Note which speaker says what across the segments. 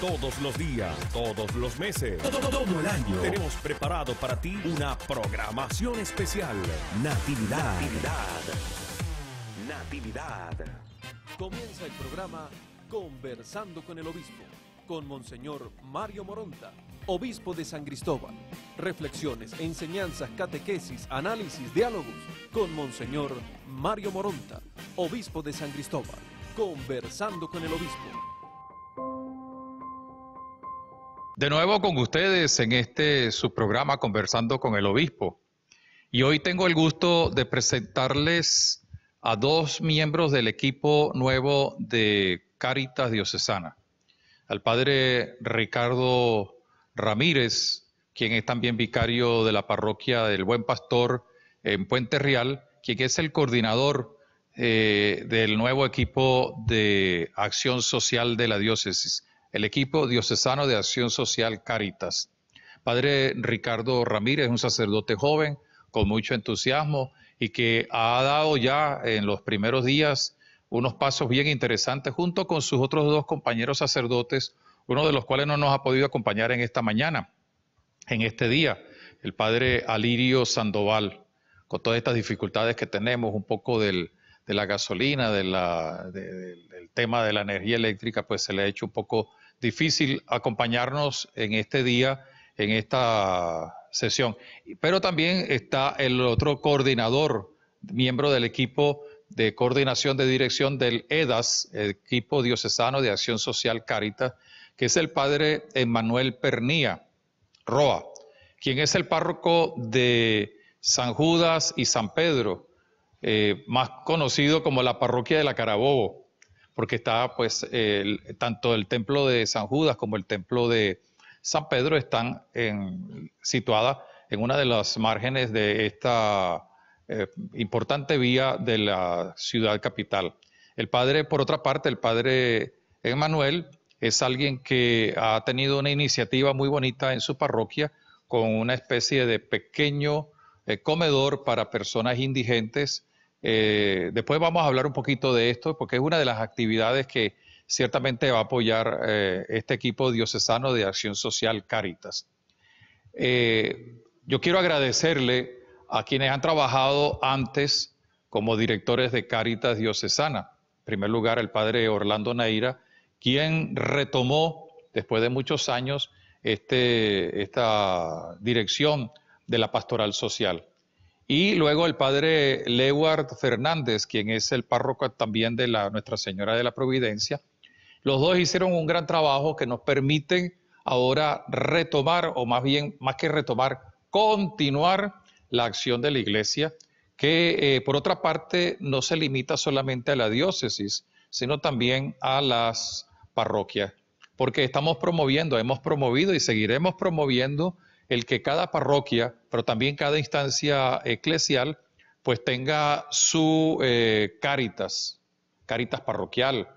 Speaker 1: Todos los días, todos los meses, todo, el año. Tenemos preparado para ti una programación especial. Natividad. Natividad. Natividad. Comienza el programa Conversando con el
Speaker 2: Obispo, con Monseñor Mario Moronta,
Speaker 1: Obispo de San Cristóbal. Reflexiones, enseñanzas, catequesis, análisis, diálogos, con Monseñor Mario Moronta, Obispo de San Cristóbal. Conversando con el Obispo. De nuevo con ustedes en este su programa Conversando con el Obispo. Y hoy tengo el gusto de presentarles a dos miembros del equipo nuevo de Caritas Diocesana. Al padre Ricardo Ramírez, quien es también vicario de la parroquia del Buen Pastor en Puente Real, quien es el coordinador eh, del nuevo equipo de acción social de la diócesis el equipo diocesano de acción social Caritas. Padre Ricardo Ramírez, un sacerdote joven con mucho entusiasmo y que ha dado ya en los primeros días unos pasos bien interesantes junto con sus otros dos compañeros sacerdotes, uno de los cuales no nos ha podido acompañar en esta mañana, en este día, el padre Alirio Sandoval, con todas estas dificultades que tenemos, un poco del, de la gasolina, de del tema de la energía eléctrica, pues se le ha hecho un poco difícil acompañarnos en este día, en esta sesión. Pero también está el otro coordinador, miembro del equipo de coordinación de dirección del EDAS, equipo diocesano de acción social Cáritas, que es el padre Emanuel Pernía Roa, quien es el párroco de San Judas y San Pedro, eh, más conocido como la parroquia de la Carabobo, porque está pues tanto el templo de San Judas como el templo de San Pedro están situadas en una de las márgenes de esta eh, importante vía de la ciudad capital. El padre, por otra parte, el padre Emmanuel es alguien que ha tenido una iniciativa muy bonita en su parroquia con una especie de pequeño eh, comedor para personas indigentes. Eh, después vamos a hablar un poquito de esto, porque es una de las actividades que ciertamente va a apoyar eh, este equipo diocesano de acción social Caritas. yo quiero agradecerle a quienes han trabajado antes como directores de Caritas diocesana. En primer lugar, el padre Orlando Naira, quien retomó después de muchos años este, esta dirección de la pastoral social. Y luego el padre Leward Fernández, quien es el párroco también de la Nuestra Señora de la Providencia. Los dos hicieron un gran trabajo que nos permite... ahora retomar, o más bien, más que retomar, continuar la acción de la Iglesia, que eh, por otra parte no se limita solamente a la diócesis, sino también a las parroquias, porque estamos promoviendo, hemos promovido y seguiremos promoviendo el que cada parroquia, pero también cada instancia eclesial, pues tenga su eh, caritas, caritas parroquial,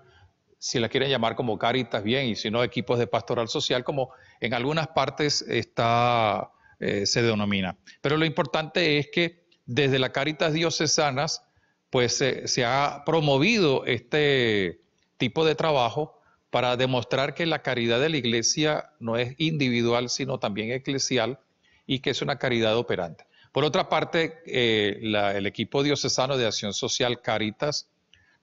Speaker 1: si la quieren llamar como caritas, bien, y si no, equipos de pastoral social, como en algunas partes está, eh, se denomina. Pero lo importante es que desde la caritas diocesanas, pues se ha promovido este tipo de trabajo para demostrar que la caridad de la iglesia no es individual, sino también eclesial y que es una caridad operante. Por otra parte, eh, el equipo diocesano de acción social Caritas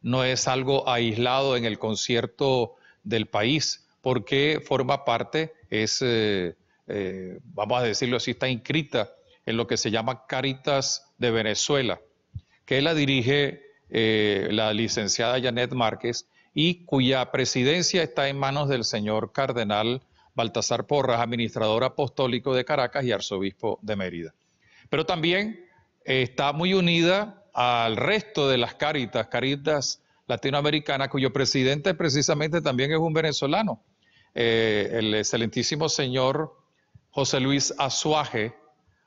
Speaker 1: no es algo aislado en el concierto del país, porque forma parte, es, eh, eh, vamos a decirlo así, está inscrita en lo que se llama Caritas de Venezuela, que la dirige la licenciada Janet Márquez, y cuya presidencia está en manos del señor cardenal Baltasar Porras, administrador apostólico de Caracas y arzobispo de Mérida. Pero también eh, está muy unida al resto de las Caritas, Caritas Latinoamericanas, cuyo presidente precisamente también es un venezolano, eh, el excelentísimo señor José Luis Azuaje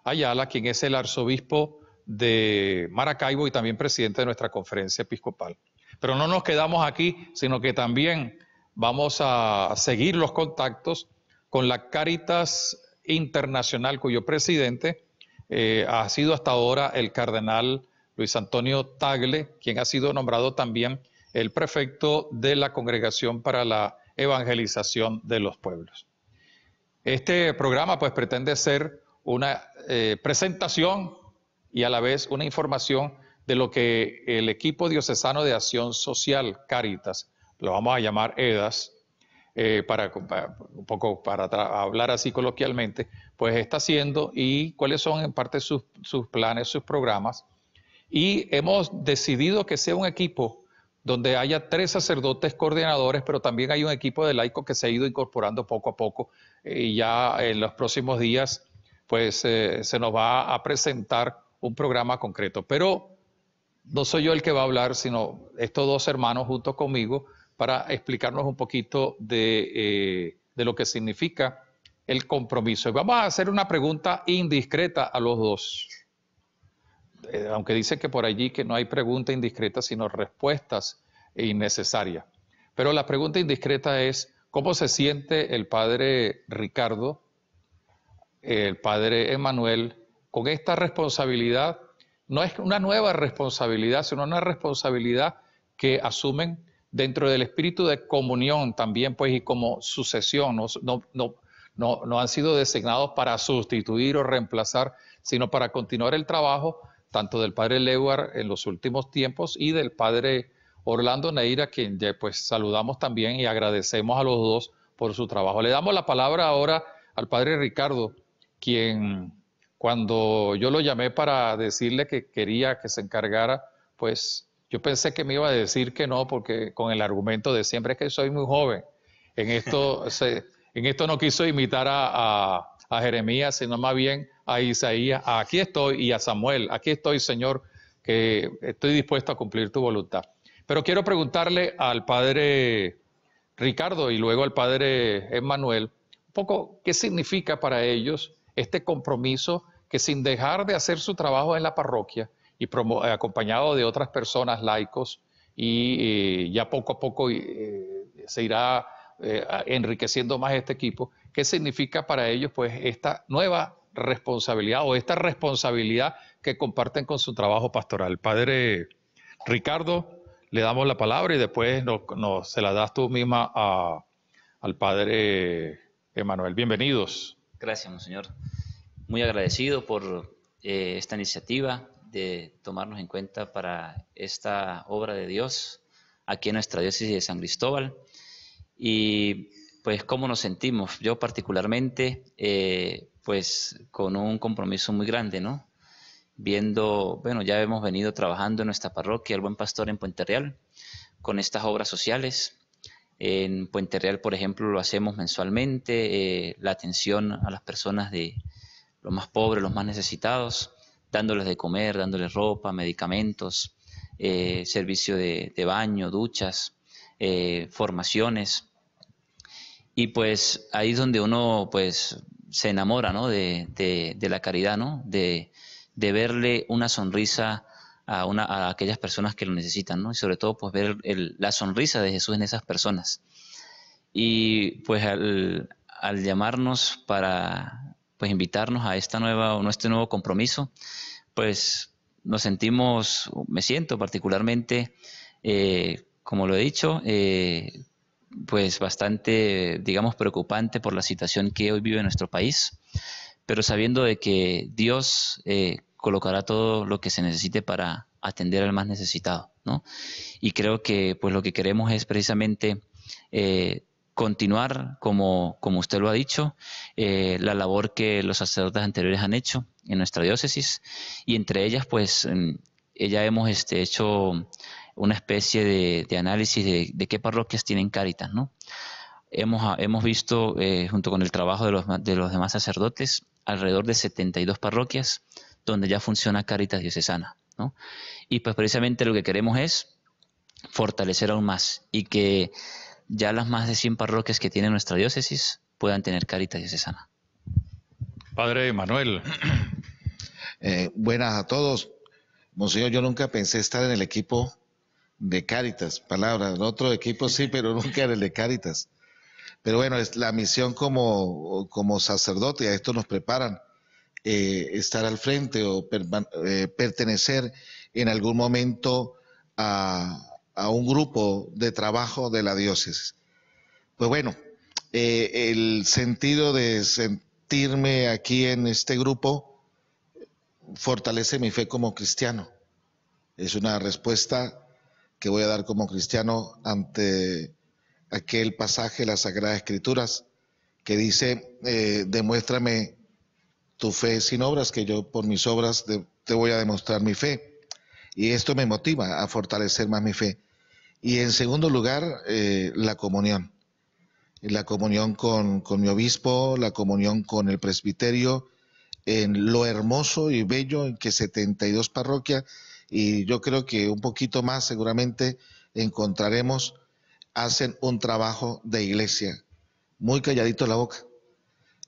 Speaker 1: Ayala, quien es el arzobispo de Maracaibo y también presidente de nuestra conferencia episcopal. Pero no nos quedamos aquí, sino que también vamos a seguir los contactos con la Caritas Internacional, cuyo presidente eh, ha sido hasta ahora el cardenal Luis Antonio Tagle, quien ha sido nombrado también el prefecto de la Congregación para la Evangelización de los Pueblos. Este programa pues pretende ser una eh, presentación y a la vez una información de lo que el equipo diocesano de acción social, Caritas, lo vamos a llamar EDAS, eh, para, un poco para hablar así coloquialmente, pues está haciendo y cuáles son en parte sus, planes, sus programas. Y hemos decidido que sea un equipo donde haya tres sacerdotes coordinadores, pero también hay un equipo de laico que se ha ido incorporando poco a poco eh, y ya en los próximos días pues eh, se nos va a presentar un programa concreto. Pero no soy yo el que va a hablar, sino estos dos hermanos junto conmigo para explicarnos un poquito de, eh, de lo que significa el compromiso. Y vamos a hacer una pregunta indiscreta a los dos. Eh, aunque dice que por allí que no hay pregunta indiscreta, sino respuestas innecesarias. Pero la pregunta indiscreta es, ¿cómo se siente el padre Ricardo, el padre Emanuel, con esta responsabilidad no es una nueva responsabilidad, sino una responsabilidad que asumen dentro del espíritu de comunión también, pues, y como sucesión, no, no, no, han sido designados para sustituir o reemplazar, sino para continuar el trabajo tanto del padre Lewar en los últimos tiempos y del padre Orlando Neira, quien pues saludamos también y agradecemos a los dos por su trabajo. Le damos la palabra ahora al padre Ricardo, quien cuando yo lo llamé para decirle que quería que se encargara, pues yo pensé que me iba a decir que no, porque con el argumento de siempre es que soy muy joven. En esto, en esto no quiso imitar a, Jeremías, sino más bien a Isaías, aquí estoy, y a Samuel, aquí estoy, Señor, que estoy dispuesto a cumplir tu voluntad. Pero quiero preguntarle al padre Ricardo y luego al padre Emmanuel, un poco qué significa para ellos este compromiso que sin dejar de hacer su trabajo en la parroquia y eh, acompañado de otras personas laicos y eh, ya poco a poco eh, se irá enriqueciendo más este equipo, ¿qué significa para ellos pues esta nueva responsabilidad o esta responsabilidad que comparten con su trabajo pastoral? Padre Ricardo, le damos la palabra y después nos, se la das tú misma al
Speaker 3: Padre Emanuel. Bienvenidos. Gracias, monseñor. Muy agradecido por eh, esta iniciativa de tomarnos en cuenta para esta obra de Dios aquí en nuestra diócesis de San Cristóbal. Y pues cómo nos sentimos. Yo particularmente, eh, pues con un compromiso muy grande, ¿no? Viendo, bueno, ya hemos venido trabajando en nuestra parroquia, el Buen Pastor en Puente Real, con estas obras sociales, en Puente Real, por ejemplo, lo hacemos mensualmente, eh, la atención a las personas de los más pobres, los más necesitados, dándoles de comer, dándoles ropa, medicamentos, eh, servicio de, baño, duchas, eh, formaciones. Y pues ahí es donde uno pues se enamora ¿no? de, de, la caridad, ¿no? de, verle una sonrisa a, aquellas personas que lo necesitan, ¿no? Y sobre todo, pues ver la sonrisa de Jesús en esas personas. Y pues al, llamarnos para pues invitarnos a esta nueva o este nuevo compromiso, pues nos sentimos, me siento particularmente, eh, como lo he dicho, eh, pues bastante, digamos, preocupante por la situación que hoy vive nuestro país, pero sabiendo de que Dios eh, colocará todo lo que se necesite para atender al más necesitado, Y creo que pues lo que queremos es precisamente eh, continuar, como, como usted lo ha dicho, eh, la labor que los sacerdotes anteriores han hecho en nuestra diócesis y entre ellas pues ella mm, hemos este, hecho una especie de, análisis de, qué parroquias tienen caritas, ¿no? Hemos, ah, hemos visto, eh, junto con el trabajo de los, de los demás sacerdotes, alrededor de 72 parroquias, donde ya funciona Caritas Diocesana. ¿no? Y pues precisamente lo que queremos es fortalecer aún más y que ya las más de 100 parroquias que tiene nuestra diócesis puedan tener Caritas Diocesana.
Speaker 1: Padre Manuel.
Speaker 2: Eh, buenas a todos. Monseñor, yo nunca pensé estar en el equipo de Caritas, palabras. En otro equipo sí, pero nunca en el de Caritas. Pero bueno, es la misión como, como sacerdote, a esto nos preparan eh, estar al frente o eh, pertenecer en algún momento a, un grupo de trabajo de la diócesis. Pues bueno, eh, el sentido de sentirme aquí en este grupo fortalece mi fe como cristiano. Es una respuesta que voy a dar como cristiano ante aquel pasaje de las Sagradas Escrituras que dice, eh, demuéstrame tu fe sin obras, que yo por mis obras te voy a demostrar mi fe. Y esto me motiva a fortalecer más mi fe. Y en segundo lugar, eh, la comunión. La comunión con, con, mi obispo, la comunión con el presbiterio, en lo hermoso y bello en que 72 parroquias, y yo creo que un poquito más seguramente encontraremos, hacen un trabajo de iglesia. Muy calladito la boca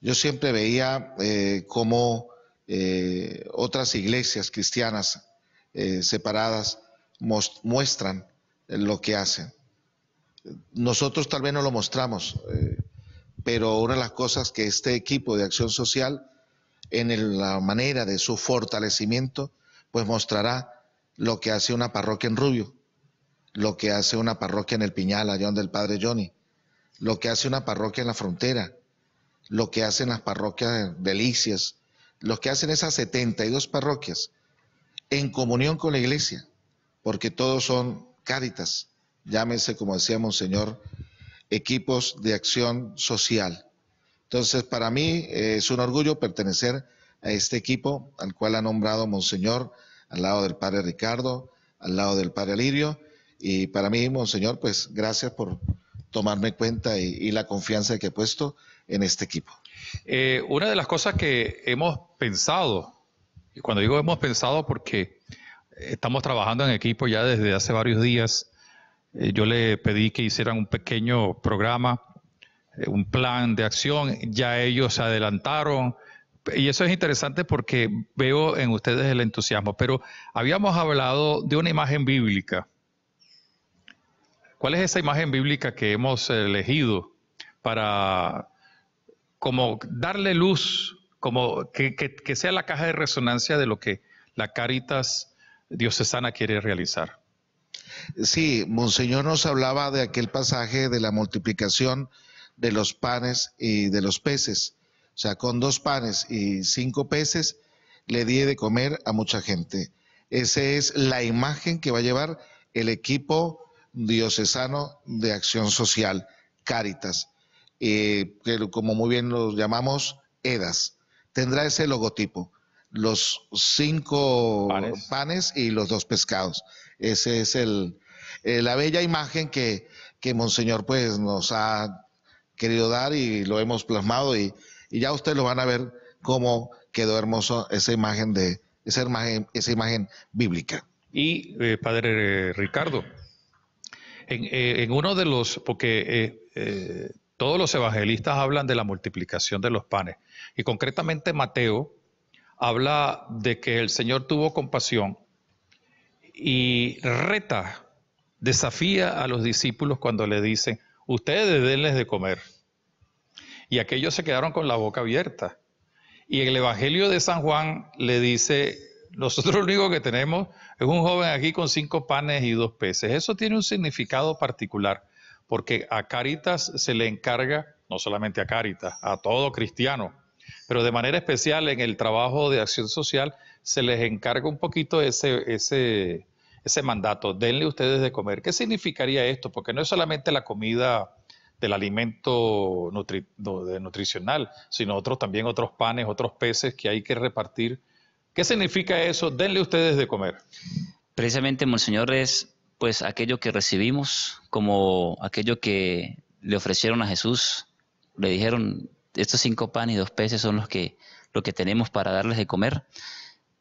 Speaker 2: yo siempre veía eh, cómo eh, otras iglesias cristianas eh, separadas muestran lo que hacen. Nosotros tal vez no lo mostramos, pero una de las cosas que este equipo de acción social, en la manera de su fortalecimiento, pues mostrará lo que hace una parroquia en Rubio, lo que hace una parroquia en el Piñal, allá donde el padre Johnny, lo que hace una parroquia en la frontera, lo que hacen las parroquias de Delicias, lo que hacen esas 72 parroquias en comunión con la iglesia, porque todos son cáritas, llámese, como decía Monseñor, equipos de acción social. Entonces, para mí eh, es un orgullo pertenecer a este equipo al cual ha nombrado Monseñor, al lado del Padre Ricardo, al lado del Padre Lirio, y para mí, Monseñor, pues gracias por tomarme cuenta y la confianza que he puesto en este equipo?
Speaker 1: Eh, una de las cosas que hemos pensado, y cuando digo hemos pensado porque estamos trabajando en equipo ya desde hace varios días, eh, yo le pedí que hicieran un pequeño programa, eh, un plan de acción, ya ellos se adelantaron, y eso es interesante porque veo en ustedes el entusiasmo, pero habíamos hablado de una imagen bíblica. ¿Cuál es esa imagen bíblica que hemos elegido para como darle luz, como que, sea la caja de resonancia de lo que la Caritas diocesana quiere realizar.
Speaker 2: Sí, Monseñor nos hablaba de aquel pasaje de la multiplicación de los panes y de los peces. O sea, con dos panes y cinco peces le di de comer a mucha gente. Esa es la imagen que va a llevar el equipo diocesano de acción social, Caritas. Eh, que como muy bien los llamamos, EDAS. Tendrá ese logotipo, los cinco panes, y los dos pescados. Esa es el, eh, la bella imagen que, que Monseñor pues nos ha querido dar y lo hemos plasmado y, ya ustedes lo van a ver cómo quedó hermoso esa imagen de esa imagen, esa imagen bíblica. Y eh, padre Ricardo,
Speaker 1: en, en, uno de los, porque todos los evangelistas hablan de la multiplicación de los panes. Y concretamente Mateo habla de que el Señor tuvo compasión y reta, desafía a los discípulos cuando le dicen, ustedes denles de comer. Y aquellos se quedaron con la boca abierta. Y el Evangelio de San Juan le dice, nosotros lo único que tenemos es un joven aquí con cinco panes y dos peces. Eso tiene un significado particular porque a Caritas se le encarga, no solamente a Caritas, a todo cristiano, pero de manera especial en el trabajo de acción social se les encarga un poquito ese, ese, ese mandato, denle ustedes de comer. ¿Qué significaría esto? Porque no es solamente la comida del alimento nutricional, sino otros también otros panes, otros peces que hay que repartir.
Speaker 3: ¿Qué significa eso? Denle ustedes de comer. Precisamente, Monseñor, es pues aquello que recibimos, como aquello que le ofrecieron a Jesús, le dijeron, estos cinco panes y dos peces son los que, lo que tenemos para darles de comer,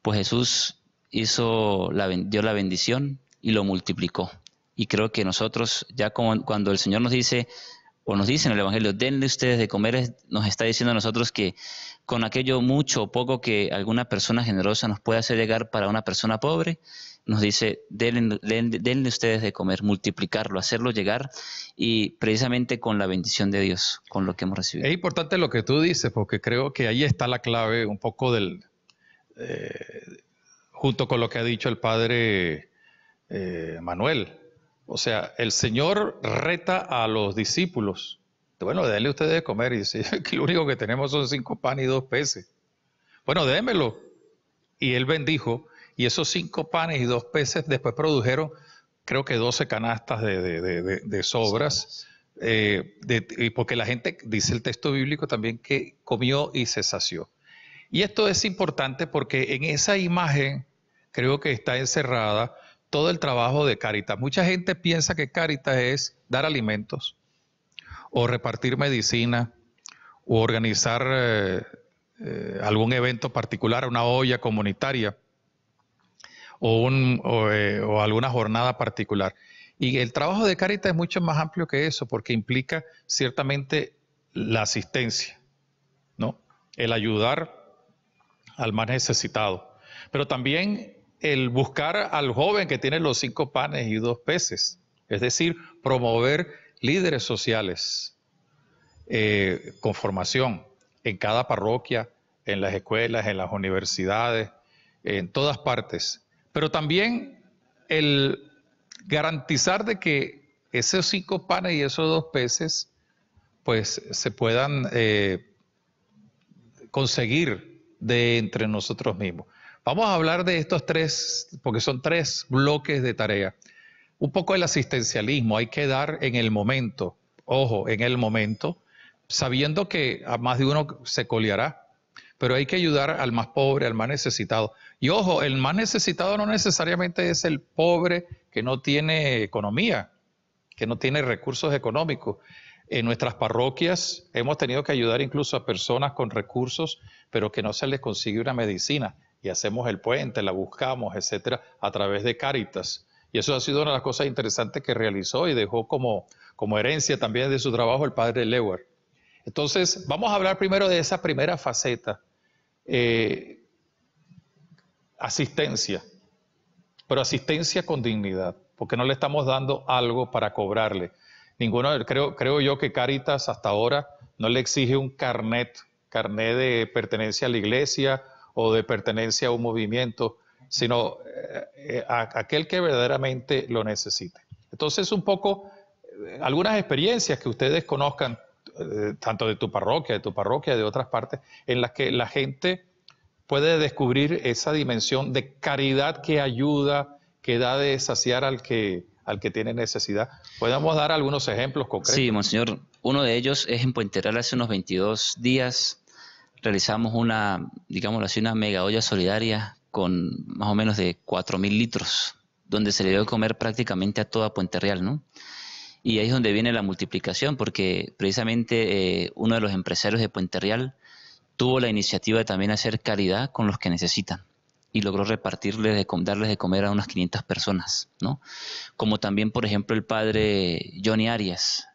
Speaker 3: pues Jesús hizo la, dio la bendición y lo multiplicó. Y creo que nosotros, ya cuando el Señor nos dice, o nos dice en el Evangelio, denle ustedes de comer, nos está diciendo a nosotros que con aquello mucho o poco que alguna persona generosa nos puede hacer llegar para una persona pobre, nos dice, denle, ustedes de comer, multiplicarlo, hacerlo llegar y precisamente con la bendición de Dios, con lo que hemos recibido. Es importante lo que tú dices,
Speaker 1: porque creo que ahí está la clave un
Speaker 3: poco del,
Speaker 1: eh, junto con lo que ha dicho el padre eh, Manuel. O sea, el Señor reta a los discípulos. Bueno, denle ustedes de comer y dice que lo único que tenemos son cinco panes y dos peces. Bueno, démelo. Y él bendijo y esos cinco panes y dos peces después produjeron creo que 12 canastas de, sobras, eh, porque la gente, dice el texto bíblico también, que comió y se sació. Y esto es importante porque en esa imagen creo que está encerrada todo el trabajo de Caritas. Mucha gente piensa que Caritas es dar alimentos o repartir medicina o organizar eh, eh, algún evento particular, una olla comunitaria. Eh, o, alguna jornada particular. Y el trabajo de Caritas es mucho más amplio que eso, porque implica ciertamente la asistencia, ¿no? El ayudar al más necesitado, pero también el buscar al joven que tiene los cinco panes y dos peces, es decir, promover líderes sociales eh, con formación en cada parroquia, en las escuelas, en las universidades, en todas partes. Pero también el garantizar de que esos cinco panes y esos dos peces, pues se puedan eh, conseguir de entre nosotros mismos. Vamos a hablar de estos tres, porque son tres bloques de tarea. Un poco el asistencialismo, hay que dar en el momento, ojo, en el momento, sabiendo que a más de uno se coleará, pero hay que ayudar al más pobre, al más necesitado. Y ojo, el más necesitado no necesariamente es el pobre que no tiene economía, que no tiene recursos económicos. En nuestras parroquias hemos tenido que ayudar incluso a personas con recursos, pero que no se les consigue una medicina. Y hacemos el puente, la buscamos, etcétera, a través de Cáritas. Y eso ha sido una de las cosas interesantes que realizó y dejó como, como herencia también de su trabajo el padre Lewer. Entonces, vamos a hablar primero de esa primera faceta. Eh, asistencia, pero asistencia con dignidad, porque no le estamos dando algo para cobrarle. Ninguno, creo, creo yo que Caritas hasta ahora no le exige un carnet, carnet de pertenencia a la iglesia o de pertenencia a un movimiento, sino eh, eh, a, aquel que verdaderamente lo necesite. Entonces, un poco, eh, algunas experiencias que ustedes conozcan, tanto de tu parroquia, de tu parroquia, de otras partes, en las que la gente puede descubrir esa dimensión de caridad que ayuda, que da de saciar al que, al que tiene necesidad. Podemos dar algunos ejemplos concretos. Sí,
Speaker 3: monseñor. Uno de ellos es en Puente Real hace unos 22 días. Realizamos una, digámoslo así, una mega olla solidaria con más o menos de 4.000 litros, donde se le dio de comer prácticamente a toda Puente Real, ¿no? Y ahí es donde viene la multiplicación, porque precisamente eh, uno de los empresarios de Puente Real tuvo la iniciativa de también hacer caridad con los que necesitan y logró repartirles, darles de comer a unas 500 personas, ¿no? Como también, por ejemplo, el padre Johnny Arias,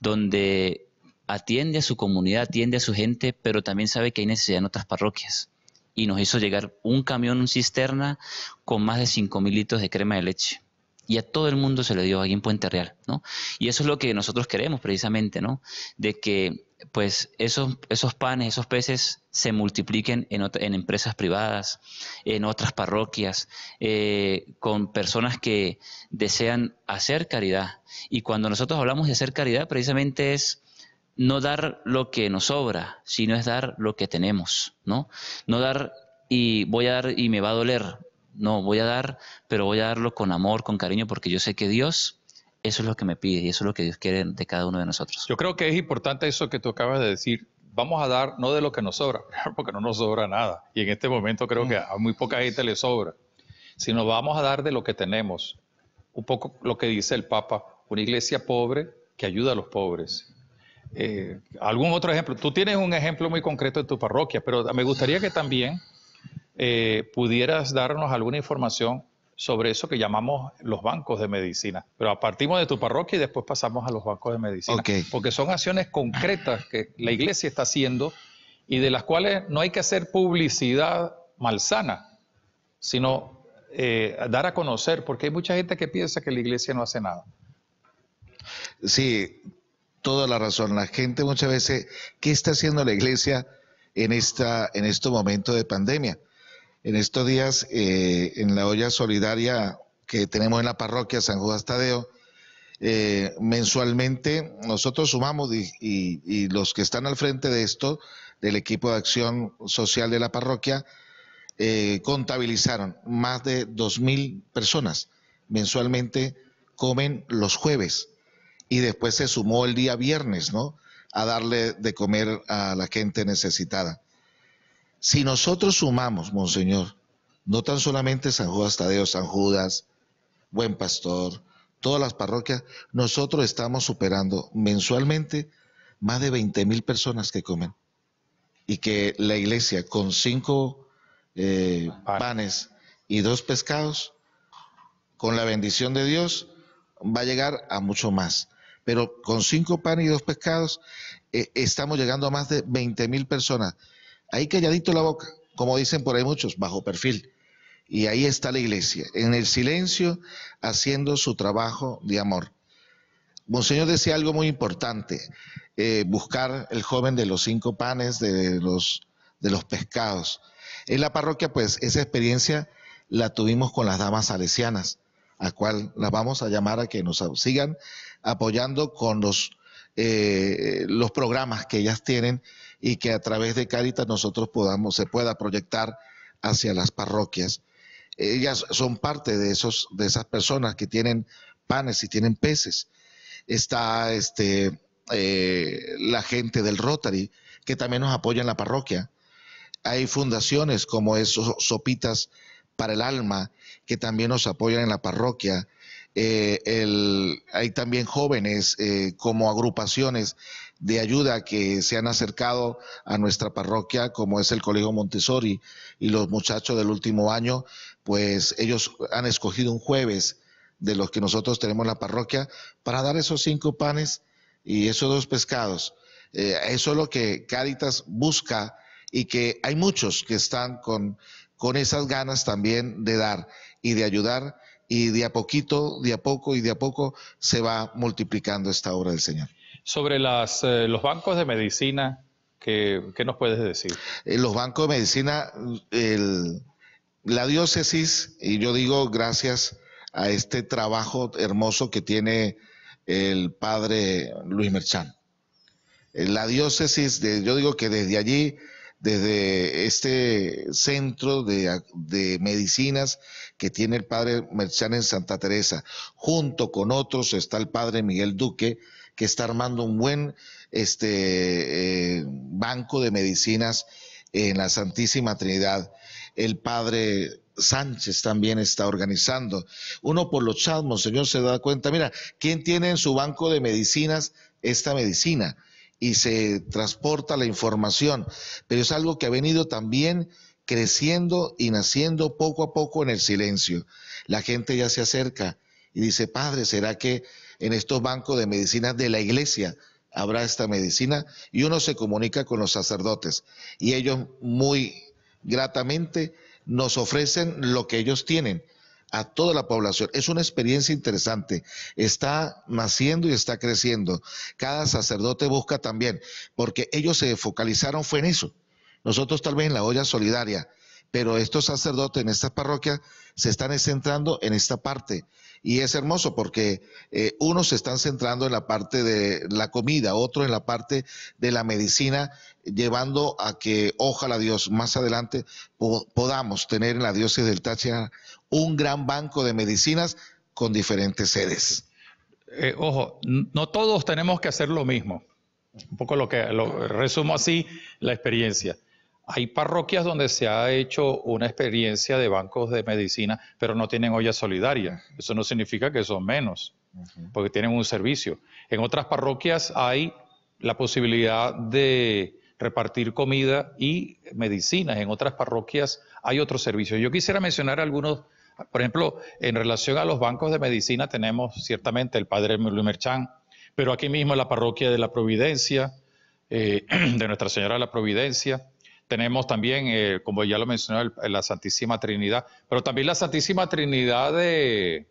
Speaker 3: donde atiende a su comunidad, atiende a su gente, pero también sabe que hay necesidad en otras parroquias. Y nos hizo llegar un camión, un cisterna, con más de mil litros de crema de leche y a todo el mundo se le dio aquí en Puente Real, ¿no? Y eso es lo que nosotros queremos precisamente, ¿no? De que pues esos, esos panes, esos peces se multipliquen en, empresas privadas, en otras parroquias, eh, con personas que desean hacer caridad. Y cuando nosotros hablamos de hacer caridad, precisamente es no dar lo que nos sobra, sino es dar lo que tenemos, ¿no? No dar y voy a dar y me va a doler. No, voy a dar, pero voy a darlo con amor, con cariño, porque yo sé que Dios eso es lo que me pide y eso es lo que Dios quiere de cada uno de nosotros.
Speaker 1: Yo creo que es importante eso que tú acabas de decir. Vamos a dar no de lo que nos sobra, porque no nos sobra nada. Y en este momento creo que a muy poca gente le sobra, sino vamos a dar de lo que tenemos. Un poco lo que dice el Papa, una iglesia pobre que ayuda a los pobres. Eh, algún otro ejemplo. Tú tienes un ejemplo muy concreto de tu parroquia, pero me gustaría que también eh, pudieras darnos alguna información sobre eso que llamamos los bancos de medicina. Pero ah, partimos de tu parroquia y después pasamos a los bancos de medicina. Porque son acciones concretas que la iglesia está haciendo y de las cuales no hay que hacer publicidad malsana, sino eh, dar a conocer, porque hay mucha gente que piensa que la iglesia no hace nada.
Speaker 2: Sí, toda la razón. La gente muchas veces, ¿qué está haciendo la iglesia en, esta, en este momento de pandemia? En estos días, eh, en la olla solidaria que tenemos en la parroquia San Judas Tadeo, eh, mensualmente nosotros sumamos y, los que están al frente de esto, del equipo de acción social de la parroquia, eh, contabilizaron más de 2.000 personas mensualmente comen los jueves y después se sumó el día viernes, ¿no? A darle de comer a la gente necesitada. Si nosotros sumamos, Monseñor, no tan solamente San Judas Tadeo, San Judas, Buen Pastor, todas las parroquias, nosotros estamos superando mensualmente más de 20 mil personas que comen. Y que la iglesia con cinco eh, panes y dos pescados, con la bendición de Dios, va a llegar a mucho más. Pero con cinco panes y dos pescados eh, estamos llegando a más de 20 mil personas. Ahí calladito la boca, como dicen por ahí muchos, bajo perfil. Y ahí está la iglesia, en el silencio, haciendo su trabajo de amor. Monseñor decía algo muy importante, eh, buscar el joven de los cinco panes, de los, de los pescados. En la parroquia, pues, esa experiencia la tuvimos con las damas salesianas, a cual las vamos a llamar a que nos sigan apoyando con los, eh, los programas que ellas tienen y que a través de Caritas nosotros podamos, se pueda proyectar hacia las parroquias. Ellas son parte de, esos, de esas personas que tienen panes y tienen peces. Está este, eh, la gente del Rotary, que también nos apoya en la parroquia. Hay fundaciones como esos Sopitas para el Alma, que también nos apoyan en la parroquia. Eh, hay también jóvenes eh, como agrupaciones de ayuda que se han acercado a nuestra parroquia, como es el Colegio Montessori y los muchachos del último año, pues ellos han escogido un jueves de los que nosotros tenemos en la parroquia para dar esos cinco panes y esos dos pescados. Eh, eso es lo que Cáritas busca y que hay muchos que están con, con esas ganas también de dar y de ayudar y de a poquito, de a poco y de a poco se va multiplicando esta obra del Señor.
Speaker 1: Sobre eh, los bancos de medicina, ¿qué, nos puedes decir?
Speaker 2: Eh, los bancos de medicina, la diócesis, y yo digo gracias a este trabajo hermoso que tiene el padre Luis Merchán. Eh, la diócesis, yo digo que desde allí, desde este centro de, de, medicinas que tiene el padre Merchán en Santa Teresa, junto con otros está el padre Miguel Duque, que está armando un buen este, eh, banco de medicinas en la Santísima Trinidad. El Padre Sánchez también está organizando. Uno por los el Señor se da cuenta, mira, ¿quién tiene en su banco de medicinas esta medicina? Y se transporta la información. Pero es algo que ha venido también creciendo y naciendo poco a poco en el silencio. La gente ya se acerca y dice, Padre, ¿será que en estos bancos de medicina de la iglesia habrá esta medicina y uno se comunica con los sacerdotes y ellos muy gratamente nos ofrecen lo que ellos tienen a toda la población. Es una experiencia interesante. Está naciendo y está creciendo. Cada sacerdote busca también, porque ellos se focalizaron fue en eso. Nosotros tal vez en la olla solidaria, pero estos sacerdotes en esta parroquia se están centrando en esta parte y es hermoso porque eh, unos se están centrando en la parte de la comida, otros en la parte de la medicina, llevando a que, ojalá Dios, más adelante podamos tener en la diócesis del Táchira un gran banco de medicinas con diferentes sedes.
Speaker 1: Eh, ojo, no todos tenemos que hacer lo mismo. Un poco lo que lo, resumo así la experiencia. Hay parroquias donde se ha hecho una experiencia de bancos de medicina, pero no tienen olla solidarias. Eso no significa que son menos, porque tienen un servicio. En otras parroquias hay la posibilidad de repartir comida y medicinas. En otras parroquias hay otro servicio. Yo quisiera mencionar algunos, por ejemplo, en relación a los bancos de medicina tenemos ciertamente el Padre Luis Merchán, pero aquí mismo la parroquia de la Providencia, eh, de Nuestra Señora de la Providencia, tenemos también, eh, como ya lo mencionó, la Santísima Trinidad, pero también la Santísima Trinidad de,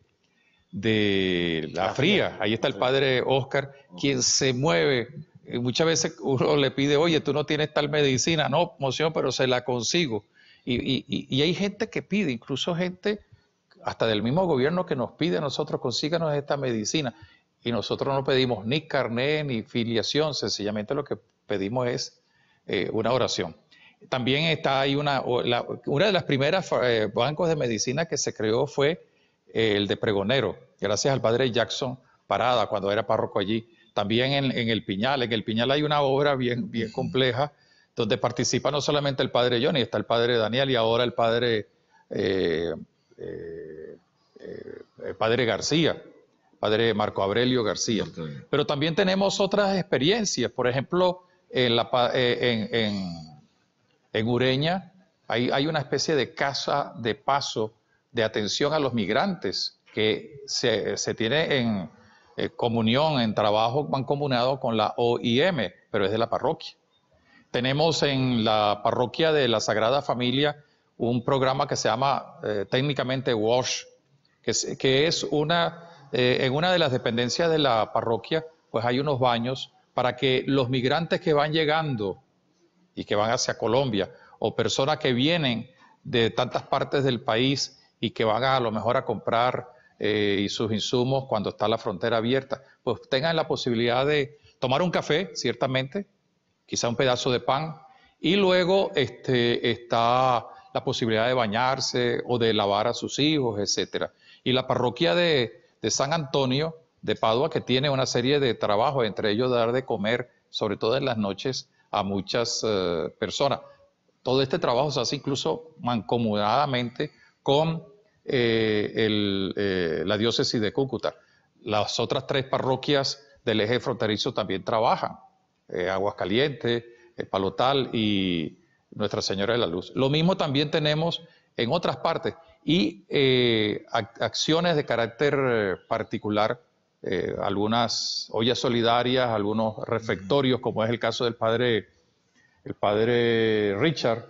Speaker 1: de la, fría. Ahí está el padre Oscar, quien se mueve. Eh, muchas veces uno le pide, oye, tú no tienes tal medicina, no, moción, pero se la consigo. Y, hay gente que pide, incluso gente hasta del mismo gobierno que nos pide a nosotros, consíganos esta medicina. Y nosotros no pedimos ni carné ni filiación, sencillamente lo que pedimos es eh, una oración también está ahí una, una de las primeras eh, bancos de medicina que se creó fue eh, el de Pregonero, gracias al padre Jackson Parada cuando era párroco allí. También en, el Piñal, en el Piñal hay una obra bien, bien compleja donde participa no solamente el padre Johnny, está el padre Daniel y ahora el padre, eh, el padre García, padre Marco Abrelio García. Pero también tenemos otras experiencias, por ejemplo, en la, en en Ureña hay, una especie de casa de paso de atención a los migrantes que se, tiene en eh, comunión, en trabajo mancomunado con la OIM, pero es de la parroquia. Tenemos en la parroquia de la Sagrada Familia un programa que se llama eh, técnicamente WASH, que es, una, eh, en una de las dependencias de la parroquia, pues hay unos baños para que los migrantes que van llegando y que van hacia Colombia, o personas que vienen de tantas partes del país y que van a, lo mejor a comprar eh, y sus insumos cuando está la frontera abierta, pues tengan la posibilidad de tomar un café, ciertamente, quizá un pedazo de pan, y luego este, está la posibilidad de bañarse o de lavar a sus hijos, etc. Y la parroquia de, de San Antonio de Padua, que tiene una serie de trabajos, entre ellos dar de comer, sobre todo en las noches, a muchas eh, personas. Todo este trabajo se hace incluso mancomunadamente con eh, eh, la diócesis de Cúcuta. Las otras tres parroquias del eje fronterizo también trabajan, Aguascalientes, Palotal y Nuestra Señora de la Luz. Lo mismo también tenemos en otras partes y acciones de carácter particular eh, algunas ollas solidarias, algunos refectorios, como es el caso del padre, el padre Richard,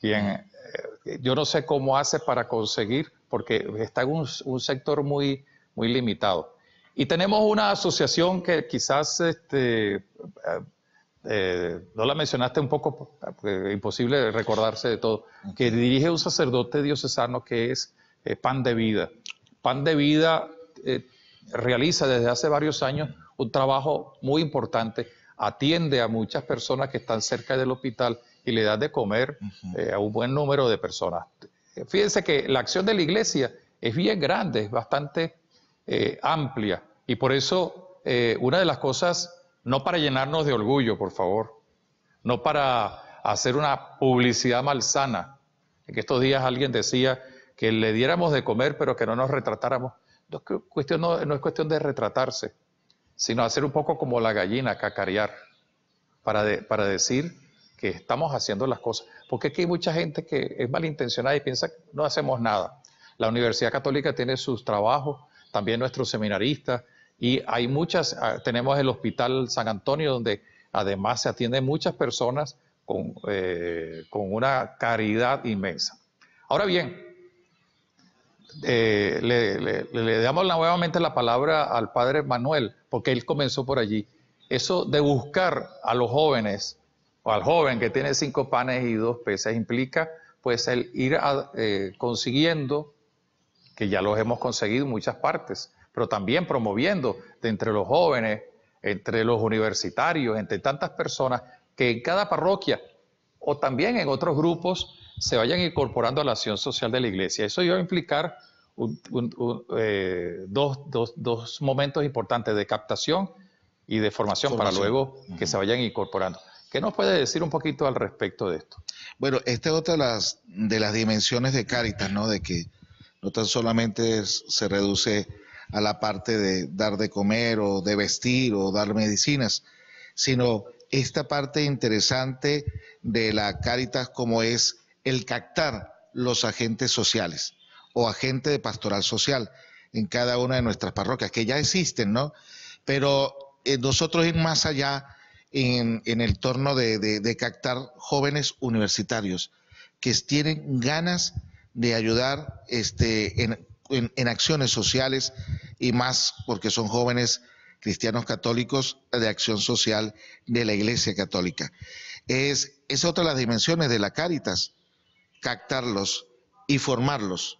Speaker 1: quien eh, yo no sé cómo hace para conseguir, porque está en un, sector muy, muy limitado. Y tenemos una asociación que quizás este, eh, no la mencionaste un poco, imposible recordarse de todo, que dirige un sacerdote diocesano que es Pan de Vida. Pan de Vida realiza desde hace varios años un trabajo muy importante, atiende a muchas personas que están cerca del hospital y le da de comer eh, a un buen número de personas. Eh, fíjense que la acción de la iglesia es bien grande, es bastante eh, amplia y por eso una de las cosas, no para llenarnos de orgullo, por favor, no para hacer una publicidad malsana, en que estos días alguien decía que le diéramos de comer pero que no nos retratáramos no es, cuestión, no, es cuestión de retratarse, sino hacer un poco como la gallina, cacarear, para, para decir que estamos haciendo las cosas. Porque aquí hay mucha gente que es malintencionada y piensa que no hacemos nada. La Universidad Católica tiene sus trabajos, también nuestros seminaristas, y hay muchas, ah, tenemos el Hospital San Antonio, donde además se atienden muchas personas con eh, una caridad inmensa. Ahora bien, eh, le, damos nuevamente la palabra al padre Manuel, porque él comenzó por allí. Eso de buscar a los jóvenes o al joven que tiene cinco panes y dos peces implica pues el ir eh, consiguiendo, que ya los hemos conseguido en muchas partes, pero también promoviendo entre los jóvenes, entre los universitarios, entre tantas personas que en cada parroquia o también en otros grupos se vayan incorporando a la acción social de la iglesia. Eso iba a implicar eh, dos, momentos importantes de captación y de formación, para luego que se vayan incorporando.
Speaker 2: ¿Qué nos puede decir un poquito al respecto de esto? Bueno, esta es otra de las, dimensiones de Caritas, ¿no? De que no tan solamente se reduce a la parte de dar de comer o de vestir o dar medicinas, sino esta parte interesante de la Caritas como es el captar los agentes sociales o agente de pastoral social en cada una de nuestras parroquias, que ya existen, ¿no? Pero eh, nosotros ir más allá en, el torno de, captar jóvenes universitarios que tienen ganas de ayudar este, en, acciones sociales y más porque son jóvenes cristianos católicos de acción social de la Iglesia Católica. Es, es otra de las dimensiones de la Cáritas, captarlos y formarlos,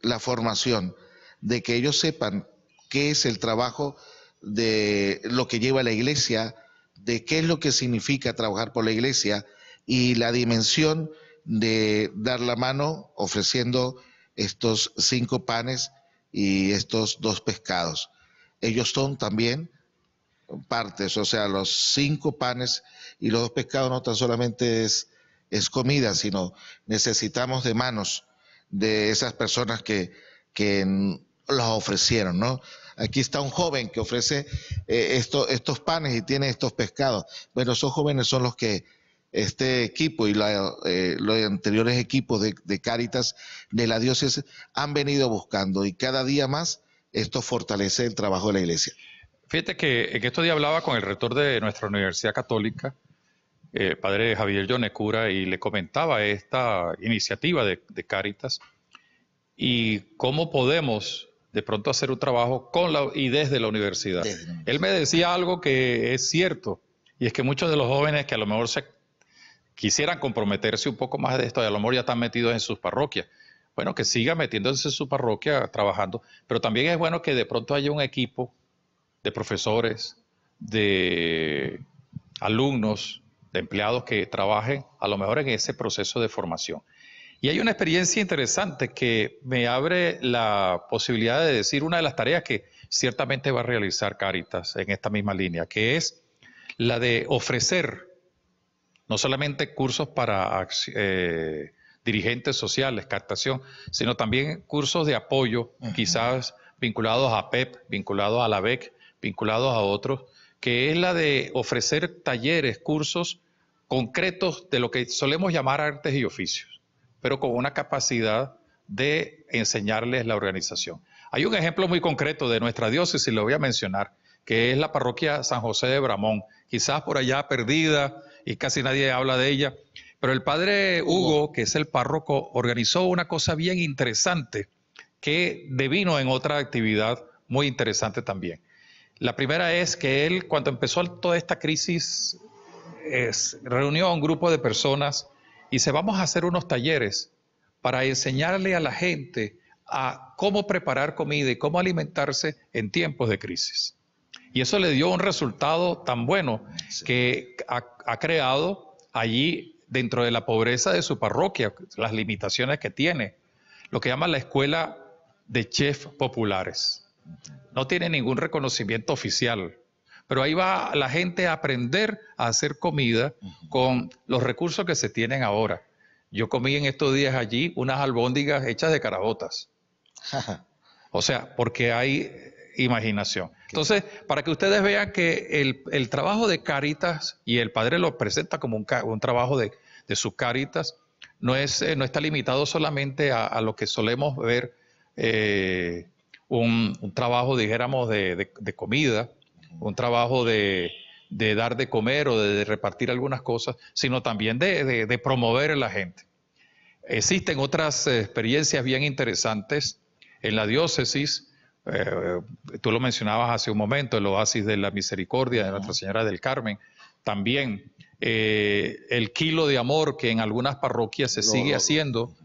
Speaker 2: la formación, de que ellos sepan qué es el trabajo de lo que lleva la iglesia, de qué es lo que significa trabajar por la iglesia y la dimensión de dar la mano ofreciendo estos cinco panes y estos dos pescados. Ellos son también partes, o sea, los cinco panes y los dos pescados no tan solamente es es comida, sino necesitamos de manos de esas personas que, que las ofrecieron, ¿no? Aquí está un joven que ofrece eh, estos panes y tiene estos pescados. Bueno, esos jóvenes son los que este equipo y la, eh, los anteriores equipos de, Cáritas de la diócesis han venido buscando y cada día más esto fortalece el trabajo de la iglesia.
Speaker 1: Fíjate que en estos días hablaba con el rector de nuestra Universidad Católica eh, padre Javier Jones Cura, y le comentaba esta iniciativa de, Caritas Cáritas y cómo podemos de pronto hacer un trabajo con la, y desde la universidad. Él me decía algo que es cierto, y es que muchos de los jóvenes que a lo mejor se quisieran comprometerse un poco más de esto, y a lo mejor ya están metidos en sus parroquias, bueno, que siga metiéndose en su parroquia trabajando, pero también es bueno que de pronto haya un equipo de profesores, de alumnos, de empleados que trabajen a lo mejor en ese proceso de formación. Y hay una experiencia interesante que me abre la posibilidad de decir una de las tareas que ciertamente va a realizar Caritas en esta misma línea, que es la de ofrecer no solamente cursos para eh, dirigentes sociales, captación, sino también cursos de apoyo, quizás vinculados a PEP, e vinculados a la BEC, vinculados a otros, que es la de ofrecer talleres, cursos concretos de lo que solemos llamar artes y oficios, pero con una capacidad de enseñarles la organización. Hay un ejemplo muy concreto de nuestra diócesis, lo voy a mencionar, que es la parroquia San José de Bramón, quizás por allá perdida y casi nadie habla de ella, pero el padre Hugo, que es el párroco, organizó una cosa bien interesante que devino en otra actividad muy interesante también. La primera es que él, cuando empezó toda esta crisis, reunió a un grupo de personas y se vamos a hacer unos talleres para enseñarle a la gente a cómo preparar comida y cómo alimentarse en tiempos de crisis. Y eso le dio un resultado tan bueno que ha, ha, creado allí, dentro de la pobreza de su parroquia, las limitaciones que tiene, lo que llama la escuela de chefs populares. No tiene ningún reconocimiento oficial, pero ahí va la gente a aprender a hacer comida con los recursos que se tienen ahora. Yo comí en estos días allí unas albóndigas hechas de carabotas. o sea, porque hay imaginación. Entonces, para que ustedes vean que el, trabajo de Caritas, y el Padre lo presenta como un, trabajo de, sus Caritas, no, es, eh, no está limitado solamente a, lo que solemos ver eh, un, trabajo, dijéramos, de, comida, un trabajo de, dar de comer o de, repartir algunas cosas, sino también de, promover a la gente. Existen otras eh, experiencias bien interesantes en la diócesis. Eh, tú lo mencionabas hace un momento, el Oasis de la Misericordia de Nuestra Señora del Carmen. También eh, el kilo de amor que en algunas parroquias se sigue haciendo.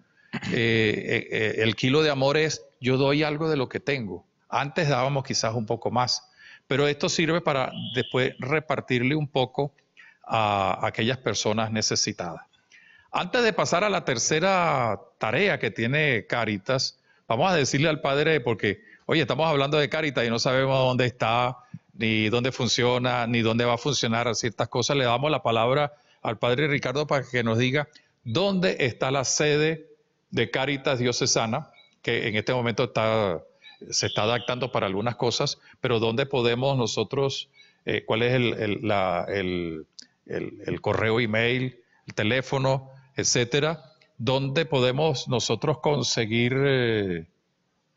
Speaker 1: el kilo de amor es yo doy algo de lo que tengo. Antes dábamos quizás un poco más, pero esto sirve para después repartirle un poco a aquellas personas necesitadas. Antes de pasar a la tercera tarea que tiene Caritas, vamos a decirle al padre, porque, oye, estamos hablando de Caritas y no sabemos dónde está, ni dónde funciona, ni dónde va a funcionar ciertas cosas. Le damos la palabra al padre Ricardo para que nos diga dónde está la sede de Caritas Diocesana que en este momento está, se está adaptando para algunas cosas, pero dónde podemos nosotros, eh, cuál es el, el, la, el, el, correo email, el teléfono, etcétera, dónde podemos nosotros conseguir eh,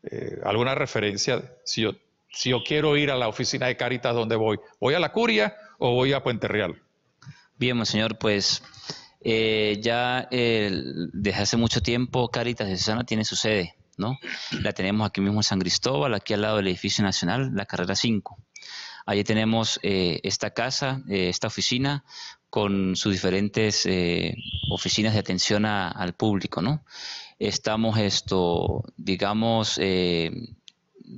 Speaker 1: eh, alguna referencia. Si yo, si yo quiero ir
Speaker 3: a la oficina de Caritas, ¿dónde voy? ¿Voy a La Curia o voy a Puente Real? Bien, señor, pues ya desde hace mucho tiempo Caritas de Susana tiene su sede. La tenemos aquí mismo en San Cristóbal, aquí al lado del edificio nacional, la carrera 5. Allí tenemos eh, esta casa, eh, esta oficina, con sus diferentes eh, oficinas de atención al público, ¿no? Estamos esto, digamos,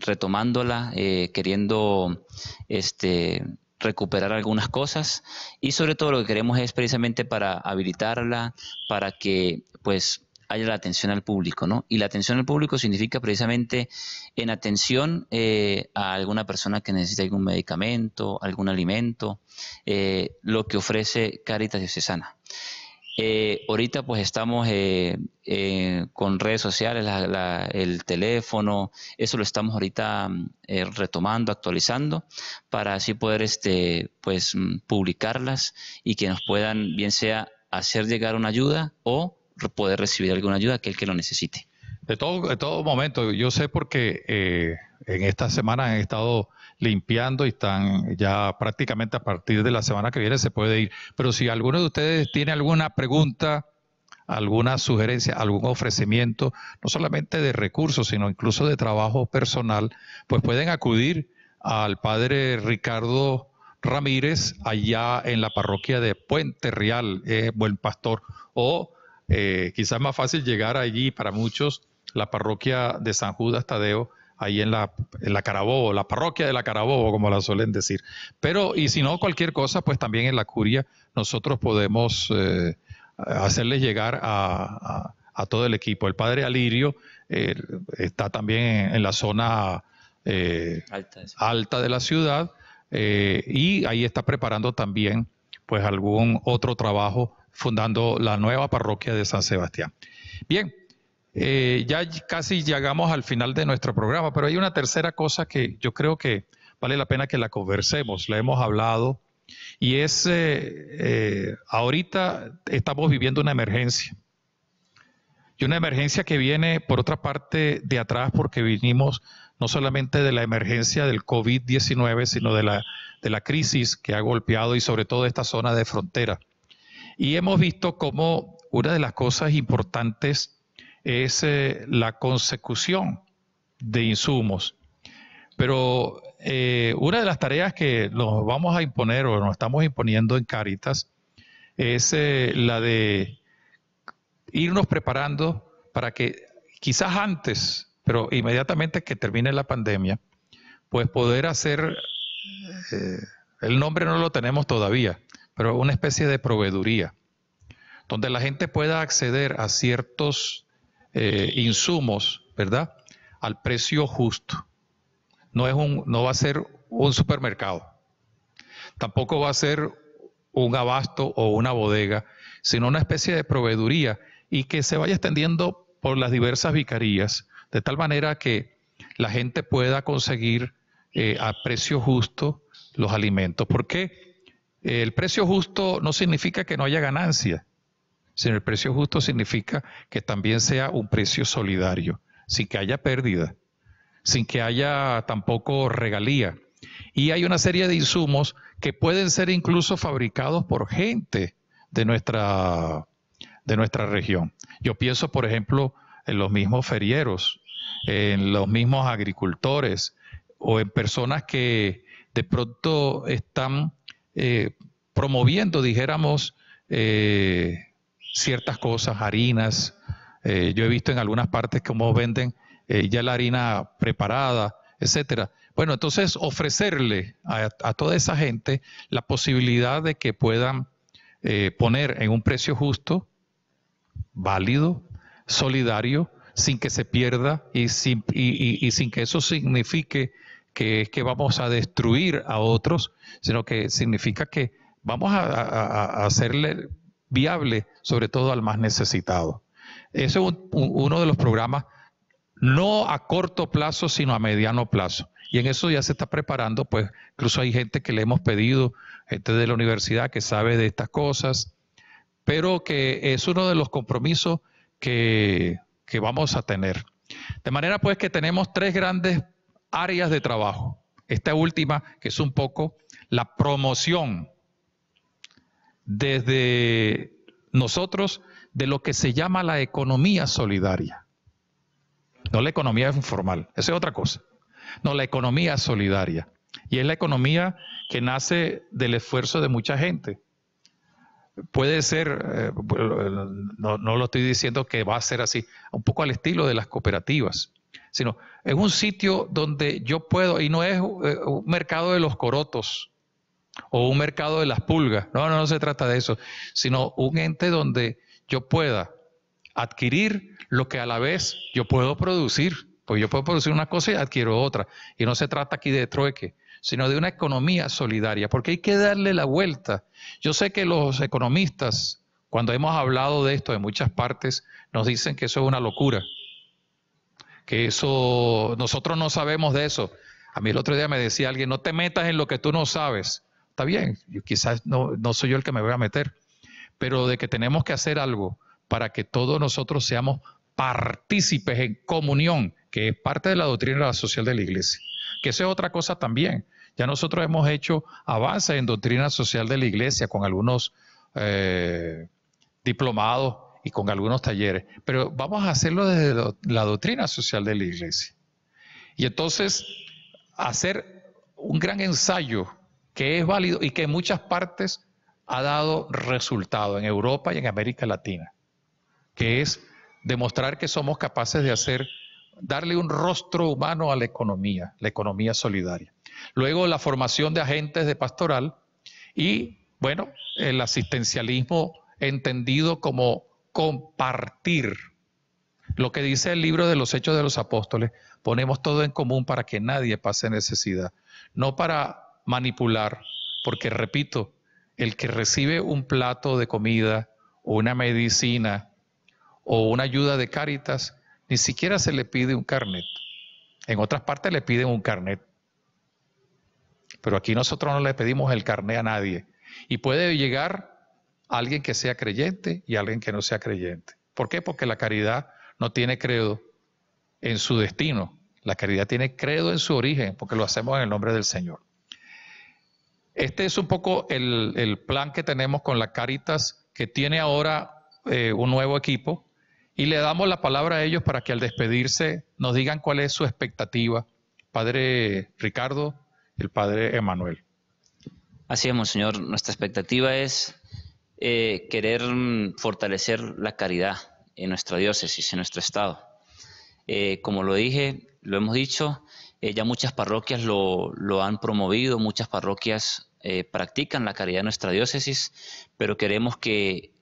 Speaker 3: retomándola, queriendo este, recuperar algunas cosas y sobre todo lo que queremos es precisamente para habilitarla, para que pues haya la atención al público, ¿no? Y la atención al público significa precisamente en atención eh, a alguna persona que necesita algún medicamento, algún alimento, eh, lo que ofrece Caritas Diocesana. Eh, ahorita pues estamos con redes sociales, el teléfono, eso lo estamos ahorita mm, retomando, actualizando, para así poder este, pues, mm, publicarlas y que nos puedan, bien sea hacer llegar una ayuda o puede recibir alguna ayuda aquel que lo necesite.
Speaker 1: De todo, de todo momento, yo sé porque eh, en esta semana han estado limpiando y están ya prácticamente a partir de la semana que viene se puede ir. Pero si alguno de ustedes tiene alguna pregunta, alguna sugerencia, algún ofrecimiento, no solamente de recursos, sino incluso de trabajo personal, pues pueden acudir al padre Ricardo Ramírez allá en la parroquia de Puente Real, eh, Buen Pastor, o eh, quizás más fácil llegar allí para muchos, la parroquia de San Judas Tadeo, ahí en la, la Carabobo, la parroquia de la Carabobo, como la suelen decir. Pero, y si no, cualquier cosa, pues también en la curia nosotros podemos eh, hacerles llegar a, todo el equipo. El padre Alirio eh, está también en, la zona alta, alta, de la ciudad y ahí está preparando también pues algún otro trabajo fundando la nueva parroquia de San Sebastián. Bien, eh, ya casi llegamos al final de nuestro programa, pero hay una tercera cosa que yo creo que vale la pena que la conversemos, la hemos hablado, y es, eh, eh, ahorita estamos viviendo una emergencia. Y una emergencia que viene, por otra parte, de atrás, porque vinimos no solamente de la emergencia del COVID-19, sino de la, de la crisis que ha golpeado y sobre todo esta zona de frontera. Y hemos visto cómo una de las cosas importantes es eh, la consecución de insumos. Pero eh, una de las tareas que nos vamos a imponer o nos estamos imponiendo en Caritas es eh, la de irnos preparando para que quizás antes, pero inmediatamente que termine la pandemia, pues poder hacer, el nombre no lo tenemos todavía, pero una especie de proveeduría, donde la gente pueda acceder a ciertos eh, insumos, ¿verdad? Al precio justo. No, es un, no va a ser un supermercado, tampoco va a ser un abasto o una bodega, sino una especie de proveeduría y que se vaya extendiendo por las diversas vicarías, de tal manera que la gente pueda conseguir eh, a precio justo los alimentos. ¿Por qué? El precio justo no significa que no haya ganancia, sino el precio justo significa que también sea un precio solidario, sin que haya pérdida, sin que haya tampoco regalía. Y hay una serie de insumos que pueden ser incluso fabricados por gente de nuestra, de nuestra región. Yo pienso, por ejemplo, en los mismos ferieros, en los mismos agricultores o en personas que de pronto están eh, promoviendo, dijéramos, eh, ciertas cosas, harinas. Eh, yo he visto en algunas partes cómo venden ya la harina preparada, etcétera. Bueno, entonces ofrecerle a, toda esa gente la posibilidad de que puedan poner en un precio justo, válido, solidario, sin que se pierda y sin que eso signifique que es que vamos a destruir a otros, sino que significa que vamos a, hacerle viable, sobre todo al más necesitado. Ese es uno de los programas, no a corto plazo, sino a mediano plazo. Y en eso ya se está preparando, pues incluso hay gente que le hemos pedido, gente de la universidad que sabe de estas cosas, pero que es uno de los compromisos que, que vamos a tener. De manera pues que tenemos tres grandes áreas de trabajo. Esta última, que es un poco la promoción desde nosotros de lo que se llama la economía solidaria. No la economía informal, esa es otra cosa. No, la economía solidaria. Y es la economía que nace del esfuerzo de mucha gente. Puede ser, eh, pues, no lo estoy diciendo que va a ser así, un poco al estilo de las cooperativas, sino en un sitio donde yo puedo, y no es eh, un mercado de los corotos o un mercado de las pulgas, no, no, no se trata de eso, sino un ente donde yo pueda adquirir lo que a la vez yo puedo producir, pues yo puedo producir una cosa y adquiero otra, y no se trata aquí de trueque, sino de una economía solidaria, porque hay que darle la vuelta. Yo sé que los economistas, cuando hemos hablado de esto en muchas partes, nos dicen que eso es una locura, que eso, nosotros no sabemos de eso. A mí el otro día me decía alguien, no te metas en lo que tú no sabes. Está bien, quizás no, soy yo el que me voy a meter, pero de que tenemos que hacer algo para que todos nosotros seamos partícipes en comunión, que es parte de la doctrina social de la iglesia. Que eso es otra cosa también. Ya nosotros hemos hecho avances en doctrina social de la iglesia con algunos eh, diplomados y con algunos talleres, pero vamos a hacerlo desde la doctrina social de la iglesia. Y entonces hacer un gran ensayo que es válido y que en muchas partes ha dado resultado en Europa y en América Latina, que es demostrar que somos capaces de hacer, darle un rostro humano a la economía, la economía solidaria. Luego la formación de agentes de pastoral y, bueno, el asistencialismo entendido como compartir. Lo que dice el libro de los Hechos de los Apóstoles, ponemos todo en común para que nadie pase necesidad, no para manipular, porque repito, el que recibe un plato de comida una medicina o una ayuda de cáritas, ni siquiera se le pide un carnet. En otras partes le piden un carnet. Pero aquí nosotros no le pedimos el carnet a nadie. Y puede llegar alguien que sea creyente y alguien que no sea creyente. ¿Por qué? Porque la caridad no tiene credo en su destino. La caridad tiene credo en su origen, porque lo hacemos en el nombre del Señor. Este es un poco el, plan que tenemos con la Caritas, que tiene ahora eh, un nuevo equipo, y le damos la palabra a ellos para que al despedirse nos digan cuál es su expectativa. Padre Ricardo, el
Speaker 3: Padre Emanuel. Así es, Monseñor. Nuestra expectativa es eh, querer mm, fortalecer la caridad en nuestra diócesis, en nuestro estado. Eh, como lo dije, lo hemos dicho, eh, ya muchas parroquias lo, han promovido, muchas parroquias practican la caridad en nuestra diócesis, pero queremos que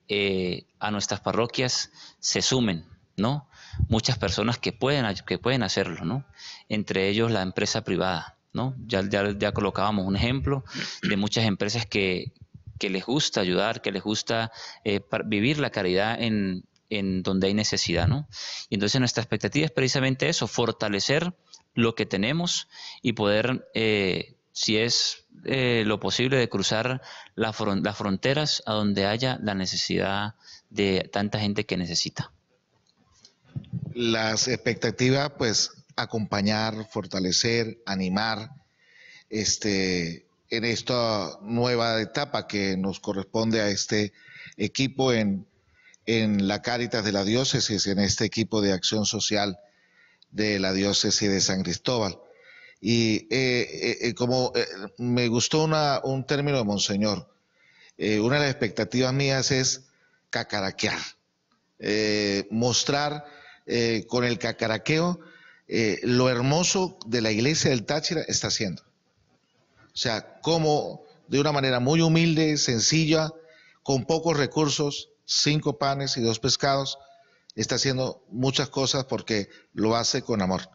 Speaker 3: a nuestras parroquias se sumen, ¿no? Muchas personas que pueden, que pueden hacerlo, Entre ellos la empresa privada. ¿No? ya, colocábamos un ejemplo de muchas empresas que, que les gusta ayudar, que les gusta eh, vivir la caridad en, donde hay necesidad, ¿no? Y entonces nuestra expectativa es precisamente eso, fortalecer lo que tenemos y poder, eh, si es eh, lo posible, de cruzar las fronteras a donde haya la necesidad de tanta gente que necesita.
Speaker 2: Las expectativas, pues, acompañar, fortalecer, animar, este, en esta nueva etapa que nos corresponde a este equipo en, la Cáritas de la Diócesis, en este equipo de acción social de la Diócesis de San Cristóbal. Y eh, eh, eh, como me gustó un término de Monseñor, una de las expectativas mías es cacaraquear, mostrar con el cacaraqueo lo hermoso de la iglesia del Táchira está haciendo. O sea, cómo de una manera muy humilde, sencilla, con pocos recursos, cinco panes y dos pescados, está haciendo muchas cosas porque lo hace con amor.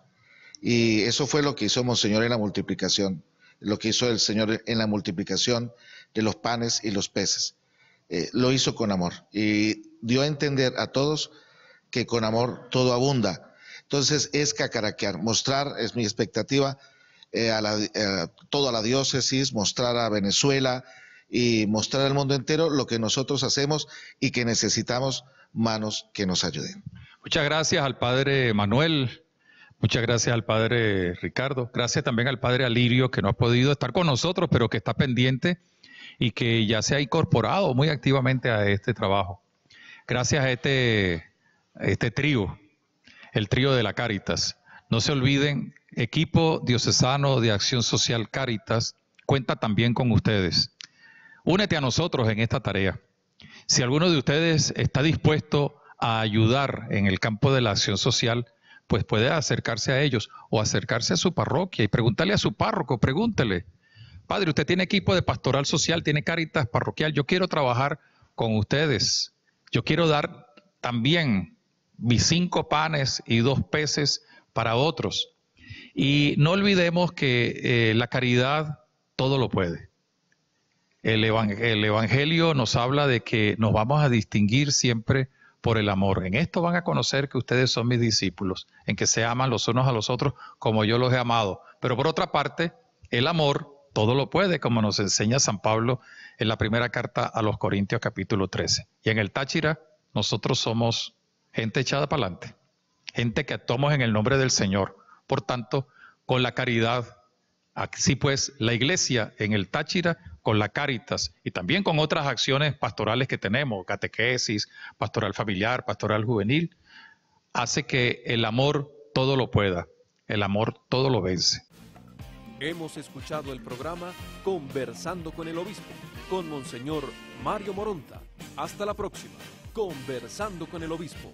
Speaker 2: Y eso fue lo que hizo Monseñor en la multiplicación, lo que hizo el Señor en la multiplicación de los panes y los peces. Eh, lo hizo con amor y dio a entender a todos que con amor todo abunda. Entonces es cacaraquear, mostrar, es mi expectativa, eh, a, eh, toda la diócesis, mostrar a Venezuela y mostrar al mundo entero lo que nosotros hacemos y que necesitamos manos que nos ayuden.
Speaker 1: Muchas gracias al padre Manuel, muchas gracias al padre Ricardo, gracias también al padre Alirio que no ha podido estar con nosotros, pero que está pendiente y que ya se ha incorporado muy activamente a este trabajo. Gracias a este, a este trío, el trío de la Caritas. No se olviden, equipo diocesano de acción social Caritas cuenta también con ustedes. Únete a nosotros en esta tarea. Si alguno de ustedes está dispuesto a ayudar en el campo de la acción social, pues puede acercarse a ellos o acercarse a su parroquia y preguntarle a su párroco, pregúntele, padre, usted tiene equipo de pastoral social, tiene caritas parroquial, yo quiero trabajar con ustedes, yo quiero dar también mis cinco panes y dos peces para otros. Y no olvidemos que eh, la caridad todo lo puede. El, el, Evangelio nos habla de que nos vamos a distinguir siempre por el amor. En esto van a conocer que ustedes son mis discípulos, en que se aman los unos a los otros como yo los he amado. Pero por otra parte, el amor todo lo puede, como nos enseña San Pablo en la primera carta a los Corintios capítulo 13. Y en el Táchira, nosotros somos gente echada para adelante gente que actuamos en el nombre del Señor. Por tanto, con la caridad. Así pues, la iglesia en el Táchira, con la Caritas y también con otras acciones pastorales que tenemos, catequesis, pastoral familiar, pastoral juvenil, hace que el amor todo lo pueda, el amor todo lo vence. Hemos escuchado el programa Conversando con el Obispo, con Monseñor Mario Moronta. Hasta la próxima, Conversando con el Obispo.